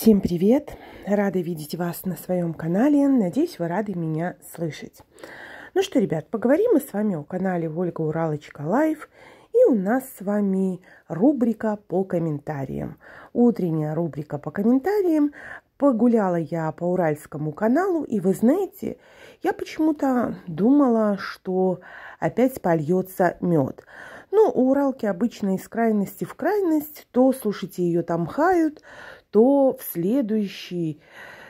Всем привет! Рада видеть вас на своем канале. Надеюсь, вы рады меня слышать. Ну что, ребят, поговорим мы с вами о канале Ольга Уралочка Лайв. И у нас с вами рубрика по комментариям. Утренняя рубрика по комментариям. Погуляла я по Уральскому каналу, и вы знаете, я почему-то думала, что опять польется мед. Ну, у Уралки обычно из крайности в крайность, то, слушайте, ее там хают, то в следующий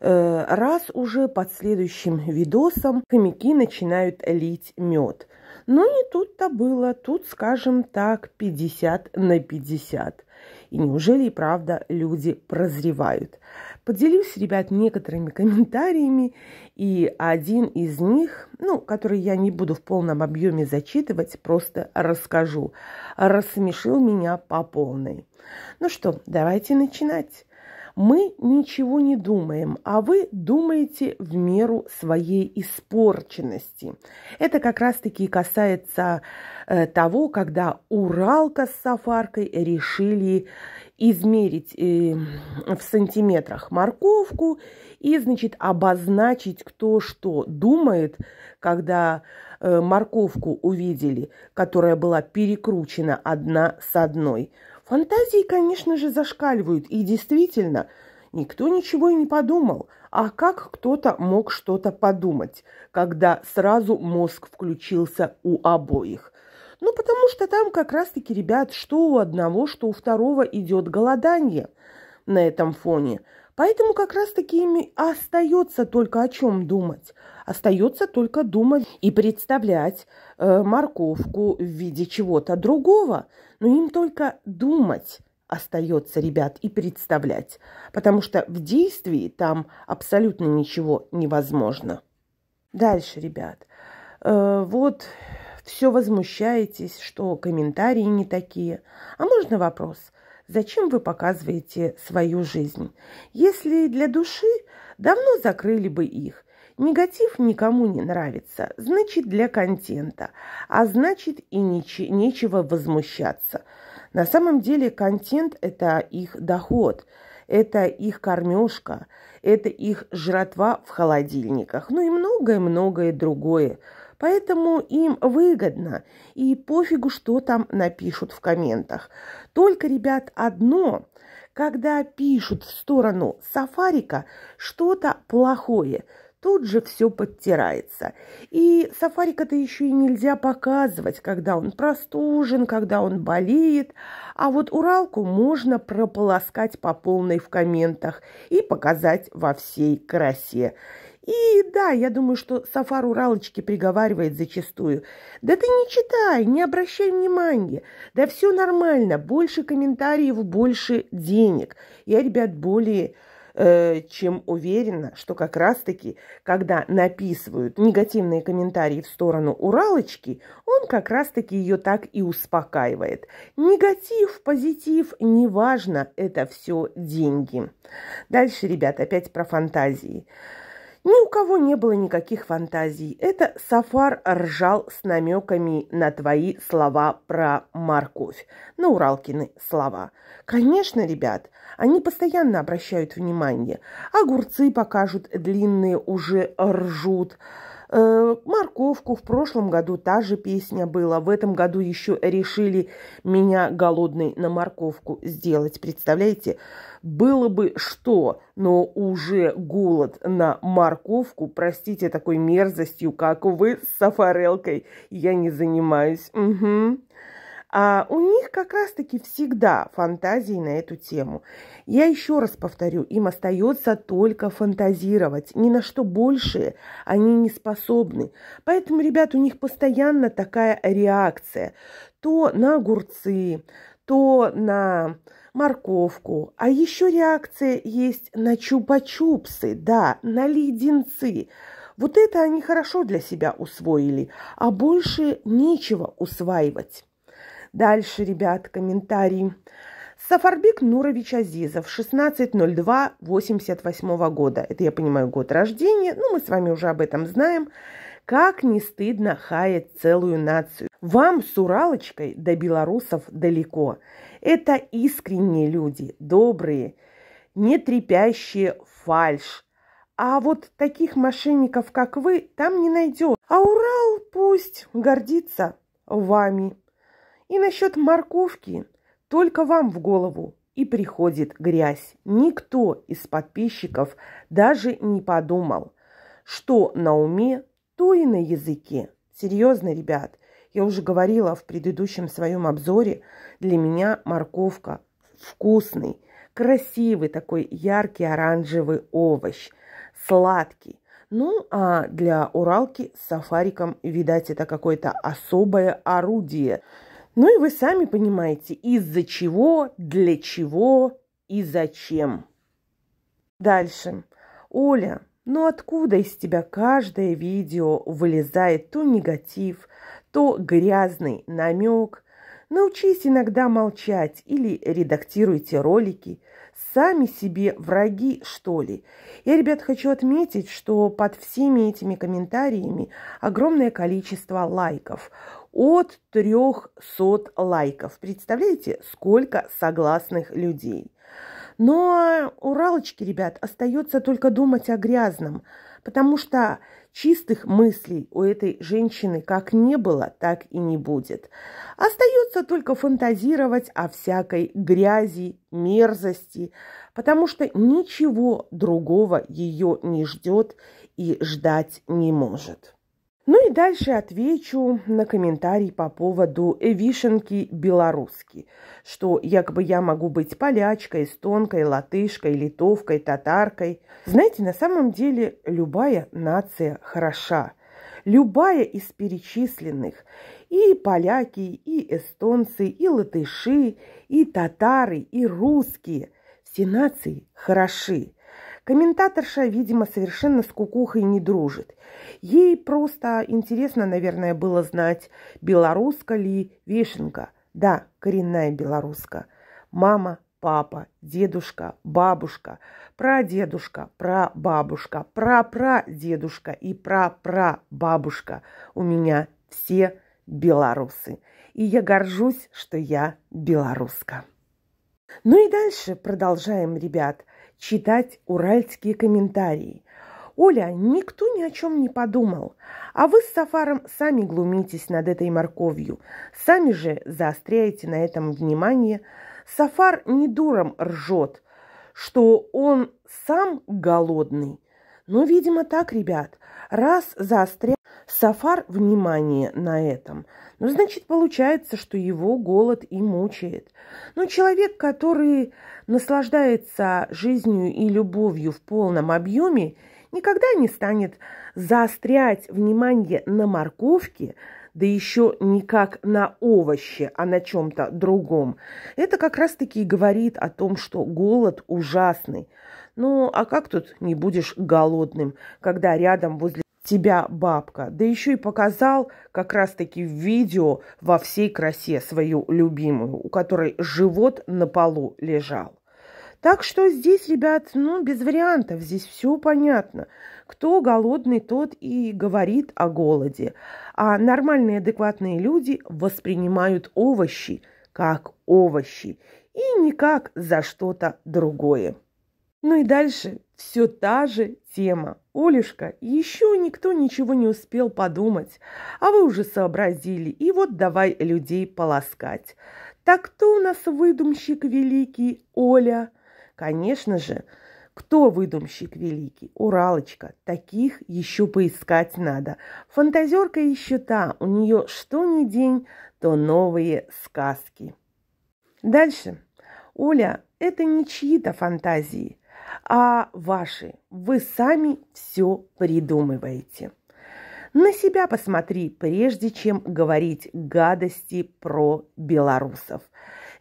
э, раз уже под следующим видосом хомяки начинают лить мед. Но ну, не тут-то было, тут, скажем так, 50 на 50. И неужели и правда люди прозревают? Поделюсь, ребят, некоторыми комментариями, и один из них, ну, который я не буду в полном объеме зачитывать, просто расскажу, рассмешил меня по полной. Ну что, давайте начинать. Мы ничего не думаем, а вы думаете в меру своей испорченности. Это как раз-таки касается э, того, когда Уралка с Сафаркой решили измерить э, в сантиметрах морковку и, значит, обозначить, кто что думает, когда э, морковку увидели, которая была перекручена одна с одной. Фантазии, конечно же, зашкаливают, и действительно, никто ничего и не подумал. А как кто-то мог что-то подумать, когда сразу мозг включился у обоих? Ну, потому что там как раз-таки, ребят, что у одного, что у второго идет голодание на этом фоне. Поэтому как раз-таки им остается только о чем думать. Остается только думать и представлять э, морковку в виде чего-то другого. Но им только думать остается, ребят, и представлять. Потому что в действии там абсолютно ничего невозможно. Дальше, ребят. Э, вот все возмущаетесь, что комментарии не такие. А можно вопрос? Зачем вы показываете свою жизнь? Если для души, давно закрыли бы их. Негатив никому не нравится, значит, для контента, а значит, и нече, нечего возмущаться. На самом деле контент – это их доход, это их кормежка, это их жратва в холодильниках, ну и многое-многое другое – Поэтому им выгодно, и пофигу, что там напишут в комментах. Только, ребят, одно, когда пишут в сторону сафарика что-то плохое, тут же все подтирается. И сафарика-то еще и нельзя показывать, когда он простужен, когда он болеет. А вот Уралку можно прополоскать по полной в комментах и показать во всей красе. И да, я думаю, что Сафар Уралочки приговаривает зачастую. Да ты не читай, не обращай внимания. Да все нормально, больше комментариев, больше денег. Я, ребят, более э, чем уверена, что как раз-таки, когда написывают негативные комментарии в сторону Уралочки, он как раз-таки ее так и успокаивает. Негатив, позитив, неважно, это все деньги. Дальше, ребят, опять про фантазии. Ни у кого не было никаких фантазий. Это Сафар ржал с намеками на твои слова про морковь, на Уралкины слова. Конечно, ребят, они постоянно обращают внимание. Огурцы покажут длинные, уже ржут. Э, морковку. В прошлом году та же песня была. В этом году еще решили меня голодной на морковку сделать. Представляете, было бы что, но уже голод на морковку, простите, такой мерзостью, как вы с сафарелкой, я не занимаюсь. Угу. А у них как раз-таки всегда фантазии на эту тему. Я еще раз повторю, им остается только фантазировать. Ни на что больше они не способны. Поэтому, ребят, у них постоянно такая реакция. То на огурцы, то на морковку. А еще реакция есть на чупа-чупсы, да, на леденцы. Вот это они хорошо для себя усвоили, а больше нечего усваивать. Дальше, ребят, комментарий. Сафарбек Нурович Азизов, 16.02.88 года. Это, я понимаю, год рождения, но ну, мы с вами уже об этом знаем. Как не стыдно хаять целую нацию. Вам с Уралочкой до белорусов далеко. Это искренние люди, добрые, не трепящие фальш. А вот таких мошенников, как вы, там не найдет. А Урал пусть гордится вами. И насчет морковки только вам в голову и приходит грязь. Никто из подписчиков даже не подумал, что на уме, то и на языке. Серьезно, ребят, я уже говорила в предыдущем своем обзоре, для меня морковка вкусный, красивый такой яркий оранжевый овощ, сладкий. Ну, а для Уралки с сафариком, видать, это какое-то особое орудие – ну и вы сами понимаете, из-за чего, для чего и зачем. Дальше. Оля, ну откуда из тебя каждое видео вылезает то негатив, то грязный намек? Научись иногда молчать или редактируйте ролики. Сами себе враги, что ли? Я, ребят, хочу отметить, что под всеми этими комментариями огромное количество лайков – от 300 лайков. Представляете, сколько согласных людей. Но уралочки, ребят, остается только думать о грязном, потому что чистых мыслей у этой женщины как не было, так и не будет. Остается только фантазировать о всякой грязи, мерзости, потому что ничего другого ее не ждет и ждать не может. Ну и дальше отвечу на комментарий по поводу вишенки белорусский, что якобы я могу быть полячкой, эстонкой, латышкой, литовкой, татаркой. Знаете, на самом деле любая нация хороша. Любая из перечисленных. И поляки, и эстонцы, и латыши, и татары, и русские. Все нации хороши. Комментаторша, видимо, совершенно с кукухой не дружит. Ей просто интересно, наверное, было знать, белоруска ли Вешенка. Да, коренная белоруска. Мама, папа, дедушка, бабушка, прадедушка, прабабушка, прапрадедушка и прапрабабушка у меня все белорусы. И я горжусь, что я белоруска. Ну и дальше продолжаем, ребят читать уральские комментарии. Оля, никто ни о чем не подумал. А вы с Сафаром сами глумитесь над этой морковью. Сами же заостряете на этом внимание. Сафар не дуром ржет, что он сам голодный. Но, видимо, так, ребят, раз заостряет... Сафар внимание на этом. Ну, значит, получается, что его голод и мучает. Но человек, который наслаждается жизнью и любовью в полном объеме, никогда не станет заострять внимание на морковке, да еще не как на овоще, а на чем-то другом. Это как раз-таки и говорит о том, что голод ужасный. Ну, а как тут не будешь голодным, когда рядом возле тебя бабка. Да еще и показал как раз-таки видео во всей красе свою любимую, у которой живот на полу лежал. Так что здесь, ребят, ну, без вариантов, здесь все понятно. Кто голодный, тот и говорит о голоде. А нормальные, адекватные люди воспринимают овощи как овощи и не как за что-то другое. Ну и дальше все та же тема. Олюшка, еще никто ничего не успел подумать, а вы уже сообразили, и вот давай людей полоскать. Так кто у нас выдумщик великий, Оля? Конечно же, кто выдумщик великий? Уралочка. Таких еще поискать надо. Фантазерка еще та. У нее что ни день, то новые сказки. Дальше. Оля – это не чьи-то фантазии а ваши. Вы сами все придумываете. На себя посмотри, прежде чем говорить гадости про белорусов.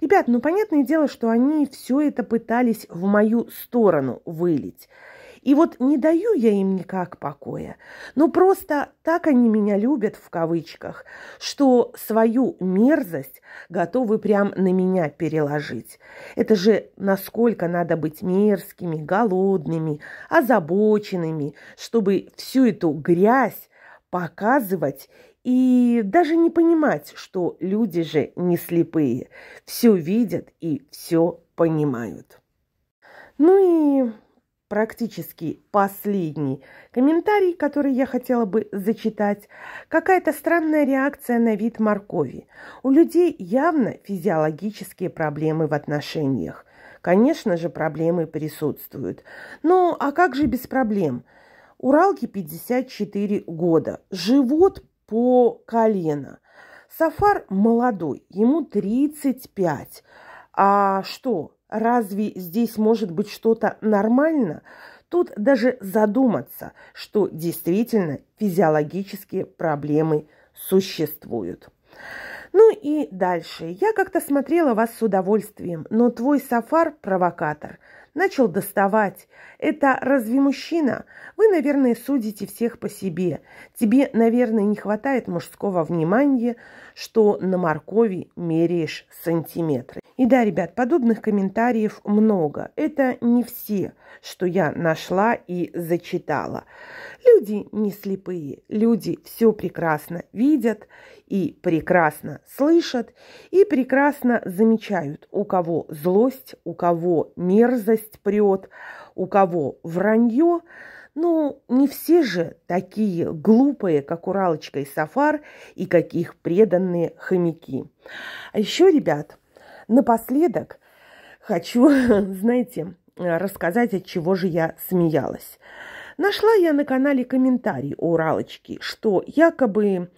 Ребят, ну понятное дело, что они все это пытались в мою сторону вылить. И вот не даю я им никак покоя. Ну просто так они меня любят в кавычках, что свою мерзость готовы прям на меня переложить. Это же насколько надо быть мерзкими, голодными, озабоченными, чтобы всю эту грязь показывать и даже не понимать, что люди же не слепые, все видят и все понимают. Ну и практически последний комментарий, который я хотела бы зачитать. Какая-то странная реакция на вид моркови. У людей явно физиологические проблемы в отношениях. Конечно же, проблемы присутствуют. Ну, а как же без проблем? Уралке 54 года, живот по колено. Сафар молодой, ему 35. А что, Разве здесь может быть что-то нормально? Тут даже задуматься, что действительно физиологические проблемы существуют. Ну и дальше. Я как-то смотрела вас с удовольствием, но твой сафар – провокатор – начал доставать. Это разве мужчина? Вы, наверное, судите всех по себе. Тебе, наверное, не хватает мужского внимания, что на моркови меряешь сантиметры. И да, ребят, подобных комментариев много. Это не все, что я нашла и зачитала. Люди не слепые, люди все прекрасно видят и прекрасно слышат и прекрасно замечают, у кого злость, у кого мерзость, подлость прет, у кого вранье. Ну, не все же такие глупые, как Уралочка и Сафар, и каких преданные хомяки. А еще, ребят, напоследок хочу, знаете, рассказать, от чего же я смеялась. Нашла я на канале комментарий у Уралочки, что якобы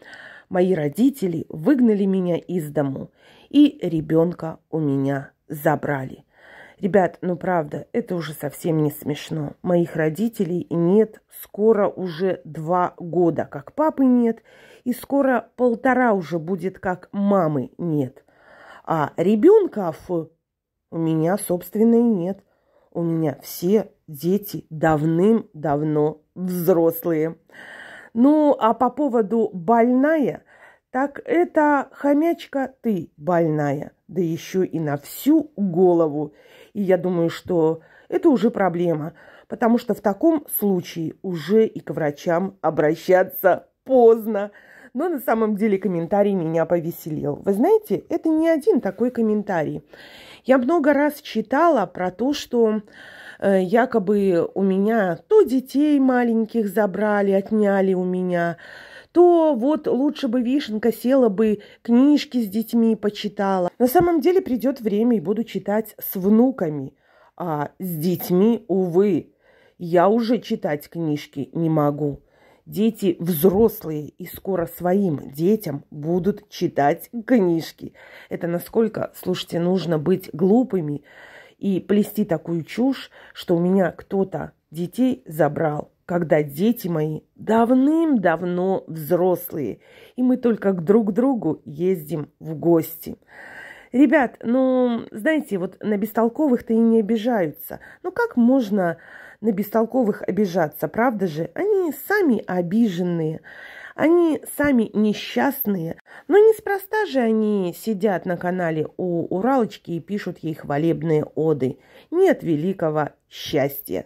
мои родители выгнали меня из дому и ребенка у меня забрали. Ребят, ну правда, это уже совсем не смешно. Моих родителей нет скоро уже два года, как папы нет, и скоро полтора уже будет, как мамы нет. А ребенка у меня, собственно, и нет. У меня все дети давным-давно взрослые. Ну, а по поводу «больная», так это хомячка ты больная, да еще и на всю голову. И я думаю, что это уже проблема, потому что в таком случае уже и к врачам обращаться поздно. Но на самом деле комментарий меня повеселил. Вы знаете, это не один такой комментарий. Я много раз читала про то, что э, якобы у меня то детей маленьких забрали, отняли у меня, то вот лучше бы Вишенка села бы, книжки с детьми почитала. На самом деле придет время и буду читать с внуками, а с детьми, увы, я уже читать книжки не могу. Дети взрослые и скоро своим детям будут читать книжки. Это насколько, слушайте, нужно быть глупыми и плести такую чушь, что у меня кто-то детей забрал когда дети мои давным-давно взрослые, и мы только к друг другу ездим в гости. Ребят, ну, знаете, вот на бестолковых-то и не обижаются. Ну, как можно на бестолковых обижаться, правда же? Они сами обиженные, они сами несчастные. Но неспроста же они сидят на канале у Уралочки и пишут ей хвалебные оды. Нет великого счастья.